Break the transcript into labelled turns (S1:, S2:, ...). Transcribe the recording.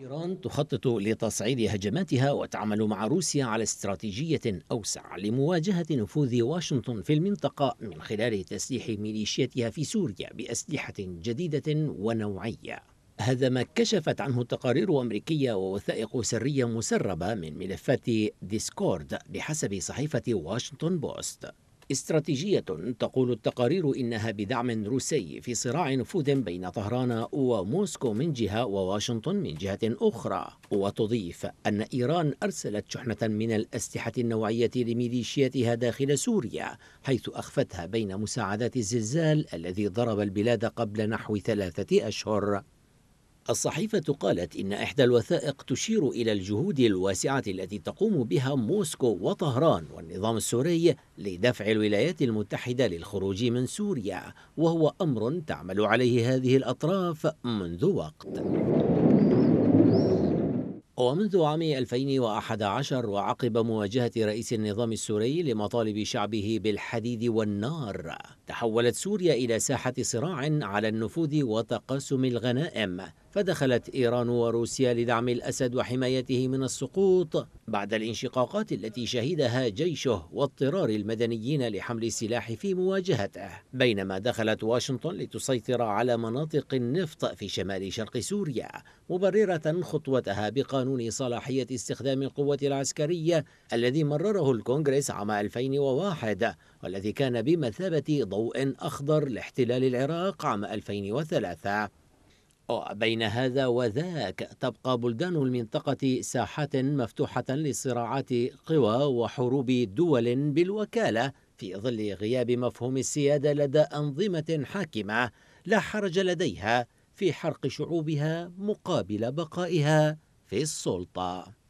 S1: إيران تخطط لتصعيد هجماتها وتعمل مع روسيا على استراتيجية أوسع لمواجهة نفوذ واشنطن في المنطقة من خلال تسليح ميليشياتها في سوريا بأسلحة جديدة ونوعية. هذا ما كشفت عنه تقارير أمريكية ووثائق سرية مسربة من ملفات ديسكورد بحسب صحيفة واشنطن بوست. استراتيجية تقول التقارير إنها بدعم روسي في صراع نفوذ بين طهران وموسكو من جهة وواشنطن من جهة أخرى وتضيف أن إيران أرسلت شحنة من الأسلحة النوعية لميليشياتها داخل سوريا حيث أخفتها بين مساعدات الزلزال الذي ضرب البلاد قبل نحو ثلاثة أشهر الصحيفة قالت إن إحدى الوثائق تشير إلى الجهود الواسعة التي تقوم بها موسكو وطهران والنظام السوري لدفع الولايات المتحدة للخروج من سوريا وهو أمر تعمل عليه هذه الأطراف منذ وقت ومنذ عام 2011 وعقب مواجهة رئيس النظام السوري لمطالب شعبه بالحديد والنار تحولت سوريا إلى ساحة صراع على النفوذ وتقاسم الغنائم فدخلت إيران وروسيا لدعم الأسد وحمايته من السقوط بعد الانشقاقات التي شهدها جيشه واضطرار المدنيين لحمل السلاح في مواجهته بينما دخلت واشنطن لتسيطر على مناطق النفط في شمال شرق سوريا مبررة خطوتها بقانون صلاحية استخدام القوة العسكرية الذي مرره الكونغرس عام 2001 والذي كان بمثابة ضوء أخضر لاحتلال العراق عام 2003 وبين هذا وذاك تبقى بلدان المنطقة ساحة مفتوحة لصراعات قوى وحروب دول بالوكالة في ظل غياب مفهوم السيادة لدى أنظمة حاكمة لا حرج لديها في حرق شعوبها مقابل بقائها في السلطة